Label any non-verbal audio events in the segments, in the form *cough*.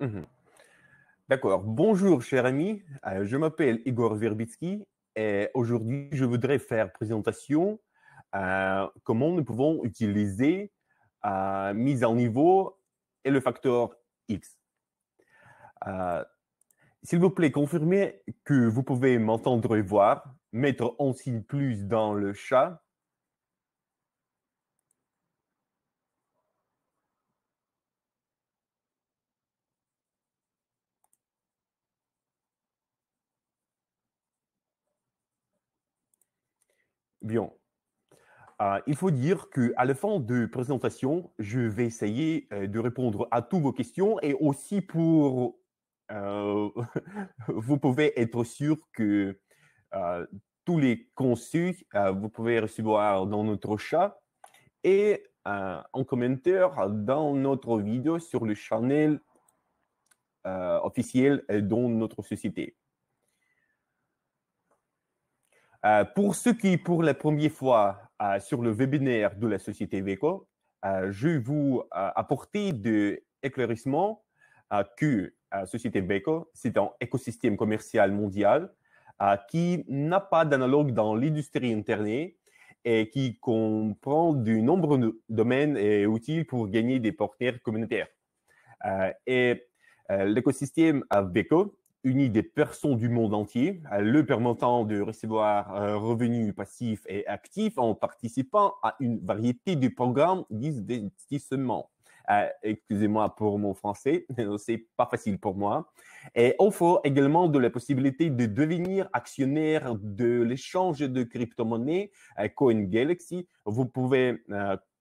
Mmh D'accord. Bonjour, cher ami. Euh, je m'appelle Igor Verbitsky et aujourd'hui, je voudrais faire présentation euh, comment nous pouvons utiliser euh, mise en niveau et le facteur X. Euh, s'il vous plaît, confirmez que vous pouvez m'entendre et voir, mettre un signe plus dans le chat Bien. Ah, il faut dire qu'à la fin de présentation, je vais essayer euh, de répondre à toutes vos questions et aussi pour euh, *laughs* vous pouvez être sûr que euh, tous les conçus, vous pouvez recevoir dans notre chat et en commentaire dans notre vidéo sur le channel officiel dans notre société. Euh, pour ceux qui, pour la première fois euh, sur le webinaire de la société VECO, euh, je vais vous apporter de éclaircissement que la société VECO, c'est un écosystème commercial mondial qui n'a pas d'analogue dans l'industrie Internet et qui comprend de nombreux domaines et outils pour gagner des partenaires communautaires. et l'écosystème VECO unit des personnes du monde entier, euh, le permettant de recevoir revenus passifs et actifs en participant à une variété de programmes d'investissement. Euh, excusez-moi pour mon français, *laughs* c'est pas facile pour moi. Et offre également de la possibilité de devenir actionnaire de l'échange de crypto-monnaies euh, CoinGalaxy. Vous pouvez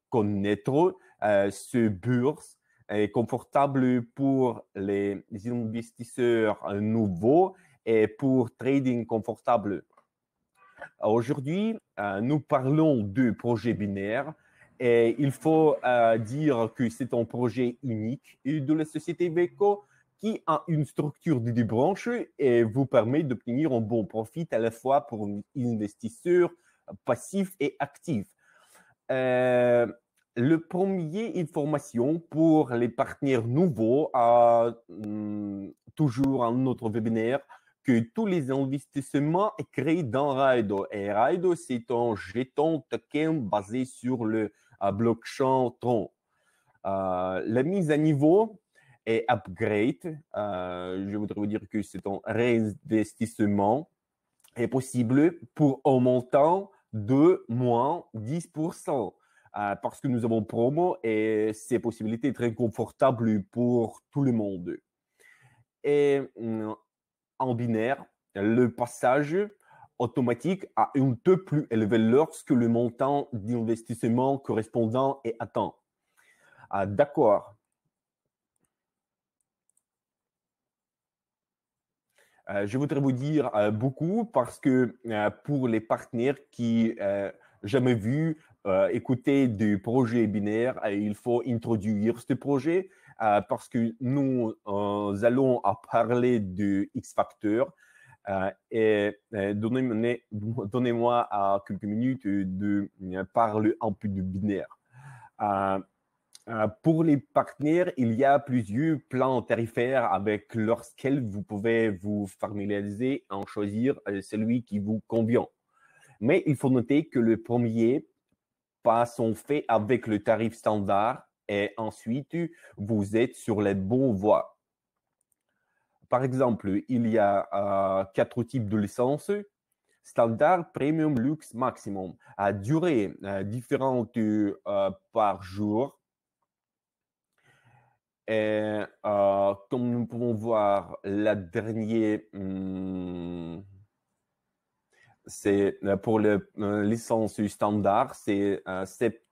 connaître ce bourse est confortable pour les investisseurs nouveaux et pour trading confortable. Aujourd'hui, euh, nous parlons de projets binaire et il faut euh, dire que c'est un projet unique de la société Veco qui a une structure de branches et vous permet d'obtenir un bon profit à la fois pour investisseurs passifs et actifs. Euh, le premier information pour les partenaires nouveaux à hmm, toujours un autre webinaire que tous les investissements créés dans Raido. Et Raido, c'est un jeton token basé sur le euh, blockchain Tron. Euh, la mise à niveau et upgrade. Euh, je voudrais vous dire que c'est un réinvestissement est possible pour un montant de moins 10%. Euh, parce que nous avons promo et ces possibilités très confortables pour tout le monde. Et mm, en binaire, le passage automatique a une taux plus élevé lorsque le montant d'investissement correspondant est atteint. Ah, d'accord. Euh, je voudrais vous dire euh, beaucoup parce que pour les partenaires qui jamais vu euh, écouter du projet binaire il faut introduire ce projet euh, parce que nous euh, allons à parler de x facteurs et donnez-moi donnez à quelques minutes de parler un peu du binaire. pour les partenaires, il y a plusieurs plans tarifaires avec lesquels vous pouvez vous familiariser en choisir celui qui vous convient. Mais il faut noter que le premier sont faits avec le tarif standard et ensuite vous êtes sur les bons voies. Par exemple, il y a euh, quatre types de licences standard, premium, luxe, maximum, à durée euh, différente euh, par jour. Et comme nous pouvons voir, la dernière. Hmm, c'est euh, pour le euh, licence standard, c'est 7,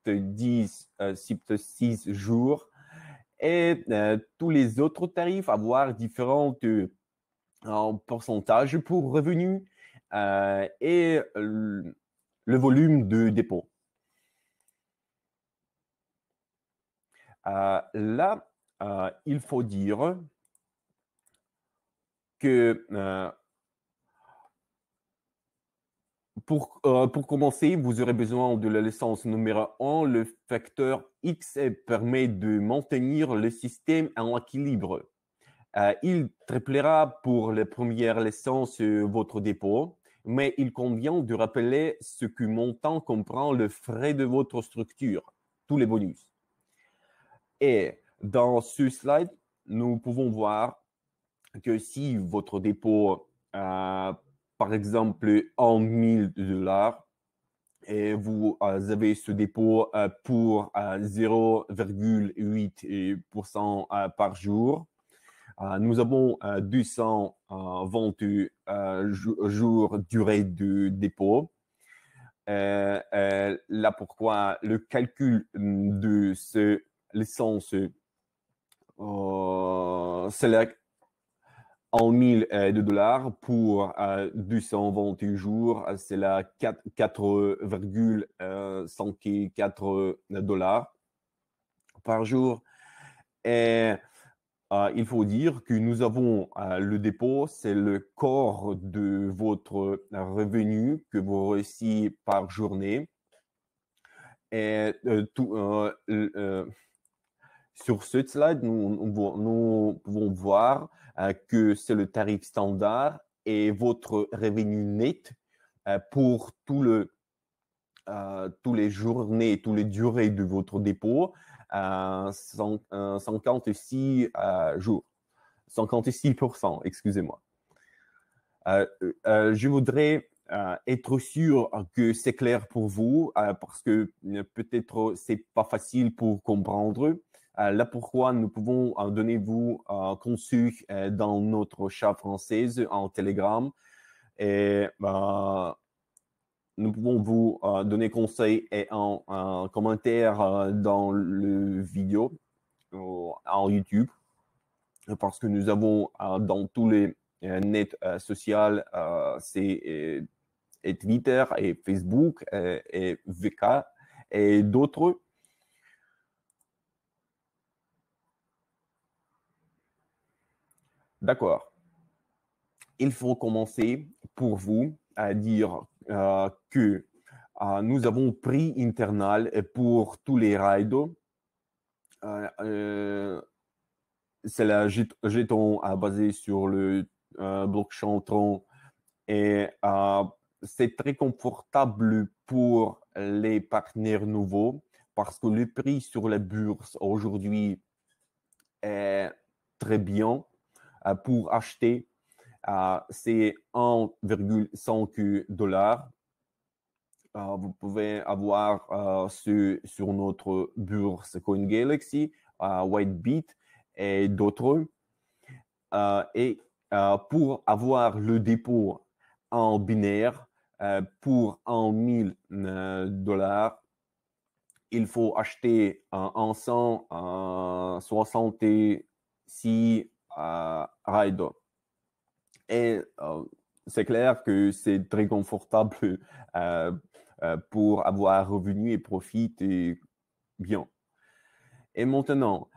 7, 6 jours. Et euh, tous les autres tarifs, avoir différents pourcentages pour revenus et le volume de dépôt. là, il faut dire que pour, euh, pour, commencer, vous aurez besoin de la licence numéro 1. Le facteur X permet de maintenir le système en équilibre. Euh, il triplera pour les première licence euh, votre dépôt, mais il convient de rappeler ce que montant comprend le frais de votre structure, tous les bonus. Et dans ce slide, nous pouvons voir que si votre dépôt exemple, en mille dollars et vous euh, avez ce dépôt euh, pour 0,8% euh, par jour. Nous avons 220 jours durée de dépôt. Là pourquoi le calcul hum, de ce licence select en 1000 euh, dollars pour 228 euh, jours, euh, c'est la 4,54 dollars par jour. Et il faut dire que nous avons le dépôt, c'est le corps de votre revenu que vous réussissez par journée. Et sur ce slide, nous, nous pouvons voir euh, que c'est le tarif standard et votre revenu net euh, pour tout euh, tous les journées, toutes les durées de votre dépôt, 56 jours, 56%, excusez-moi. je voudrais être sûr que c'est clair pour vous, parce que peut-être c'est pas facile pour comprendre. Euh, là pourquoi nous pouvons donner vous conçu euh, euh, dans notre chat française en Telegram. Et ben, nous pouvons vous donner conseil et en commentaire dans le vidéo en YouTube parce que nous avons dans tous les nets social c'est et Twitter et Facebook et VK et d'autres. D'accord. Il faut commencer pour vous à dire euh, que euh, nous avons pris internal pour tous les rideaux. Euh, c'est la jeton basé sur le blockchain Tron et c'est très confortable pour les partenaires nouveaux parce que le prix sur la bourse aujourd'hui est très bien euh, pour acheter, euh, c'est 1,5 dollars. Euh, vous pouvez avoir sur, sur, notre bourse CoinGalaxy, WhiteBit et d'autres. et pour avoir le dépôt en binaire pour 1000 dollars, il faut acheter 166 à Et euh, c'est clair que c'est très confortable euh, euh, pour avoir revenu et profiter bien. Et maintenant,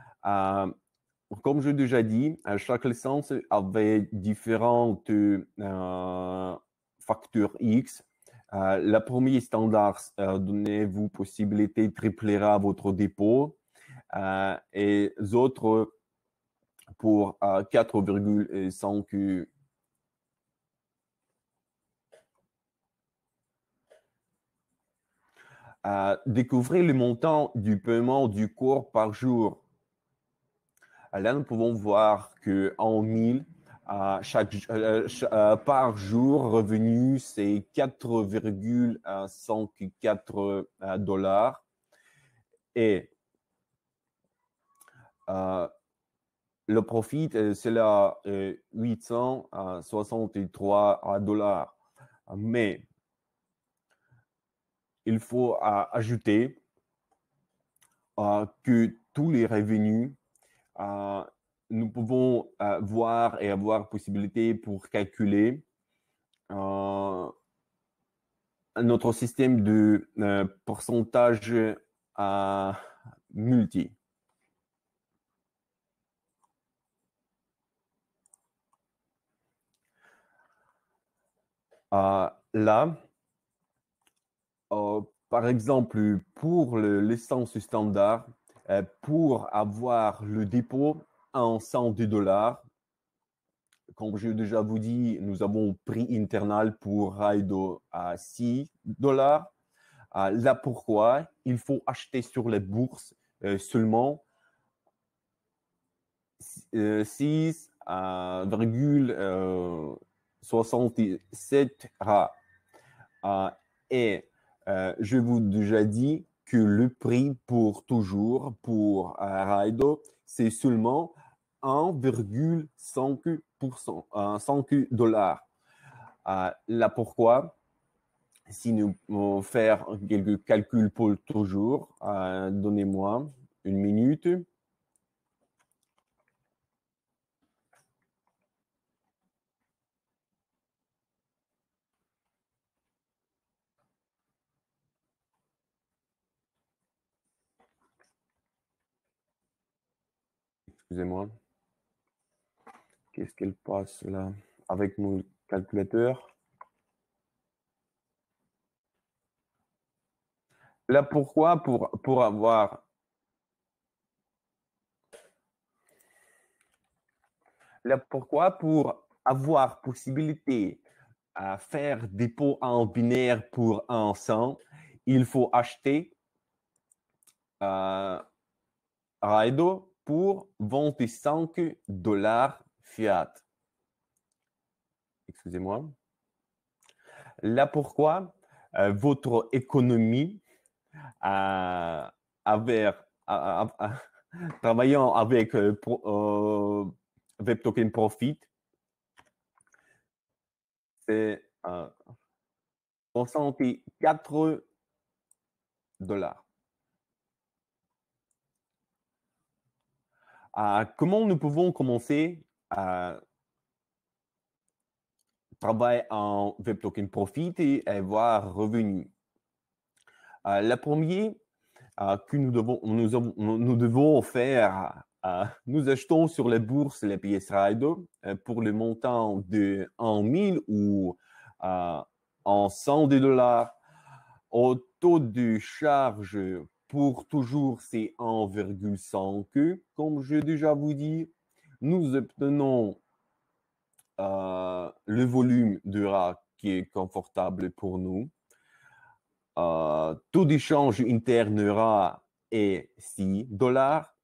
comme je l'ai déjà dit, chaque licence avait différentes facteurs X. la première standard donnait vous possibilité de tripler à votre dépôt et pour 4,5 à découvrez le montant du paiement du cours par jour. Là, nous pouvons voir qu'en 1000, à chaque, euh, euh, par jour, revenu, c'est 4,104 euh, dollars. Et le profit, euh, c'est là 863 euh, dollars. Mais il faut ajouter euh, que tous les revenus, nous pouvons voir et avoir possibilité pour calculer notre système de pourcentage multi. Euh, là, euh, par exemple, pour l'essence standard, euh, pour avoir le dépôt en 102 dollars, comme je déjà vous dit, nous avons prix internal pour Raido à 6 dollars. Là, pourquoi il faut acheter sur les bourses seulement 6,5 67 rats. Ah, et euh, je vous déjà dit que le prix pour toujours pour euh, Raido, c'est seulement 1,5 euh, dollars. Ah, là pourquoi Si nous faire quelques calculs pour toujours, donnez-moi une minute. excusez-moi. Qu'est-ce qu'elle passe là Avec mon calculateur. Là, pourquoi pour, pour avoir Là, pourquoi pour avoir possibilité à faire dépôt en binaire pour un sang, il faut acheter euh, Raido pour 25 dollars fiat. Excusez-moi. Là, pourquoi euh, votre économie euh, travaillant avec euh, euh, Web Token Profit, c'est 64 dollars. comment nous pouvons commencer à travailler en web token profit et avoir revenu euh, La première euh, que nous devons, nous, nous devons faire euh, nous achetons sur la bourse les pièces Raido pour le montant de 1 000 ou 100 dollars au taux de charge pour toujours, c'est 1,5 que, comme je déjà vous dit, nous obtenons euh, le volume de RA qui est confortable pour nous. Euh, taux d'échange interne RA est 6 dollars.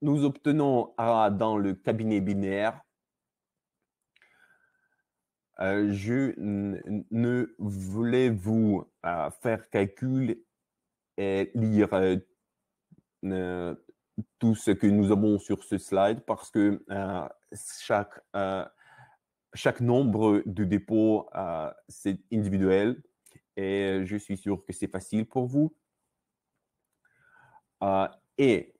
Nous obtenons RA dans le cabinet binaire. Euh, je ne voulais vous faire calcul lire euh, euh, tout ce que nous avons sur ce slide parce que euh, chaque, chaque nombre de dépôt, c'est individuel et je suis sûr que c'est facile pour vous. et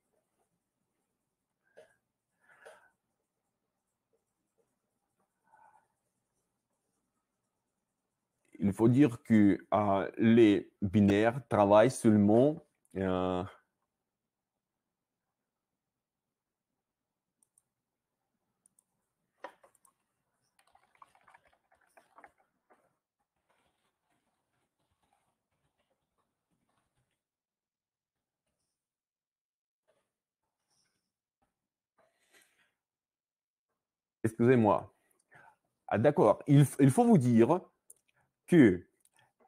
il faut dire que euh, les binaires travaillent seulement euh, Excusez-moi. Ah, d'accord, il faut vous dire que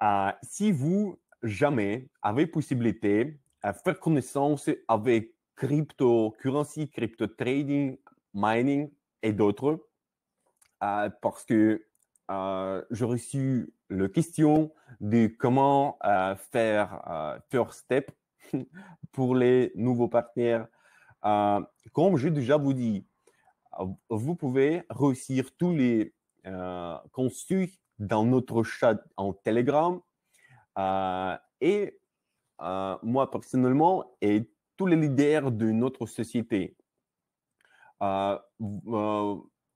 euh, si vous jamais avez possibilité de euh, faire connaissance avec cryptocurrency, crypto trading, mining et d'autres, euh, parce que euh, j'ai reçu la question de comment faire first step *laughs* pour les nouveaux partenaires. comme j'ai déjà vous dit, vous pouvez réussir tous les euh, dans notre chat en Telegram. Euh, et euh, moi personnellement et tous les leaders de notre société. Euh,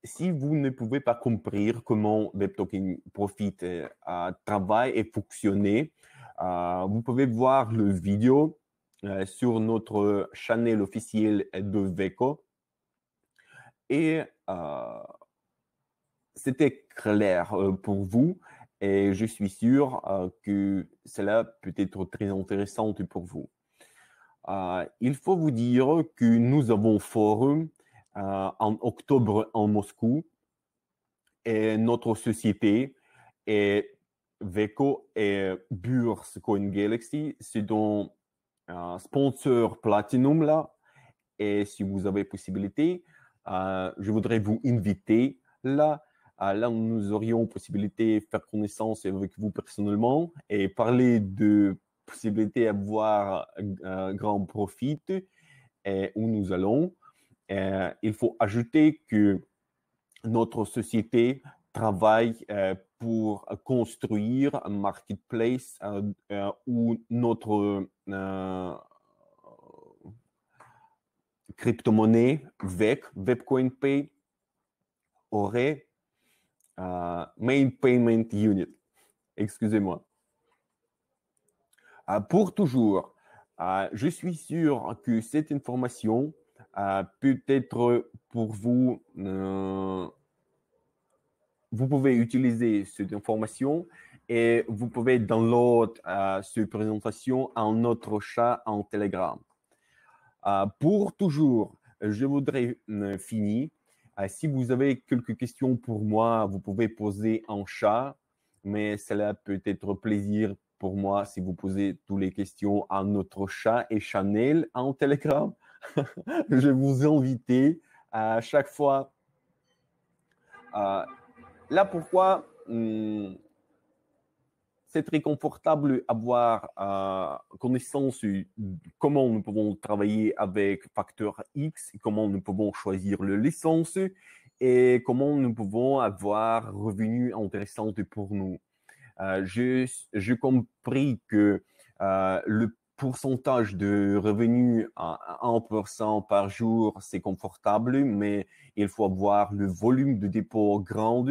si vous ne pouvez pas comprendre comment WebToken Profit travaille et fonctionne, vous pouvez voir le vidéo sur notre channel officiel de VECO. Et c'était clair euh, pour vous et je suis sûr euh, que cela peut être très intéressant pour vous. Euh, il faut vous dire que nous avons forum en octobre en Moscou et notre société est Veco et Burs Coin Galaxy, c'est donc un sponsor Platinum là. Et si vous avez possibilité, je voudrais vous inviter là là nous aurions possibilité de faire connaissance avec vous personnellement et parler de possibilité d'avoir un grand profit et où nous allons. Euh, il faut ajouter que notre société travaille euh, pour construire un marketplace euh, où notre crypto-monnaie avec Webcoin Pay, aurait euh, main Payment Unit. Excusez-moi. Euh, pour toujours, euh, je suis sûr que cette information peut être pour vous. vous pouvez utiliser cette information et vous pouvez download cette présentation en notre chat en Telegram. pour toujours, je voudrais finir euh, si vous avez quelques questions pour moi, vous pouvez poser en chat, mais cela peut être plaisir pour moi si vous posez toutes les questions à notre chat et Chanel en Telegram. *laughs* Je vous invite à chaque fois. Euh, là, pourquoi hmm, c'est très confortable avoir euh, connaissance de comment nous pouvons travailler avec facteur X, comment nous pouvons choisir le licence et comment nous pouvons avoir revenus intéressants pour nous. Euh, je, je compris que euh, le pourcentage de revenus à 1% par jour, c'est confortable, mais il faut avoir le volume de dépôt grand.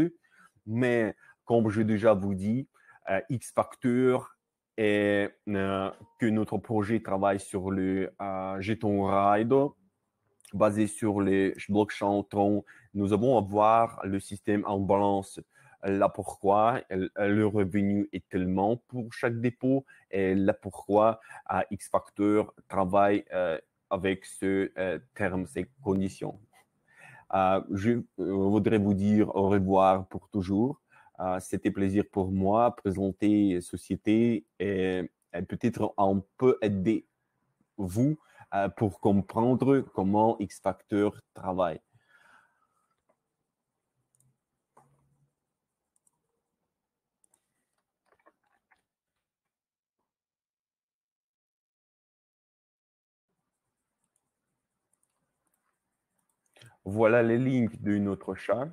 Mais comme je déjà vous dis, euh, X Factor et euh, que notre projet travaille sur le euh, jeton ride basé sur les blockchain Tron. Nous avons à voir le système en balance. Là pourquoi le revenu est tellement pour chaque dépôt et là pourquoi X Factor travaille avec ce terme, ces conditions. je voudrais vous dire au revoir pour toujours. Euh, c'était plaisir pour moi présenter euh, société et, peut-être un peu aider vous euh, pour comprendre comment X Factor travaille. Voilà les liens de notre chat.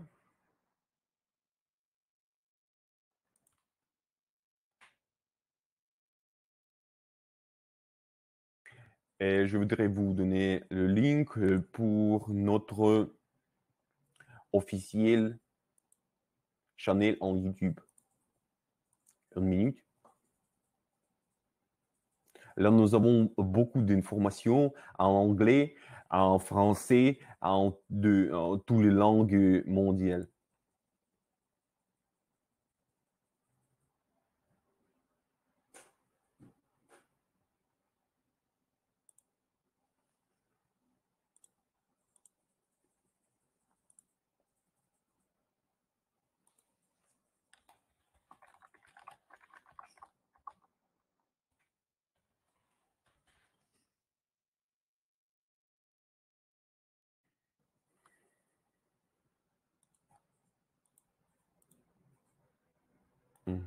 je voudrais vous donner le link euh, pour notre officiel channel en YouTube. Une minute. Là, nous avons beaucoup d'informations en anglais, en français, en, en toutes les langues mondiales.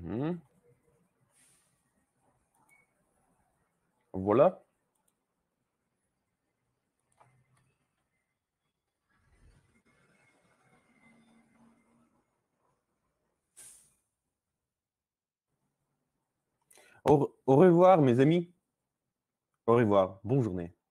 Mhm. Voilà. Au, au revoir, mes amis. Au revoir. Bonne journée.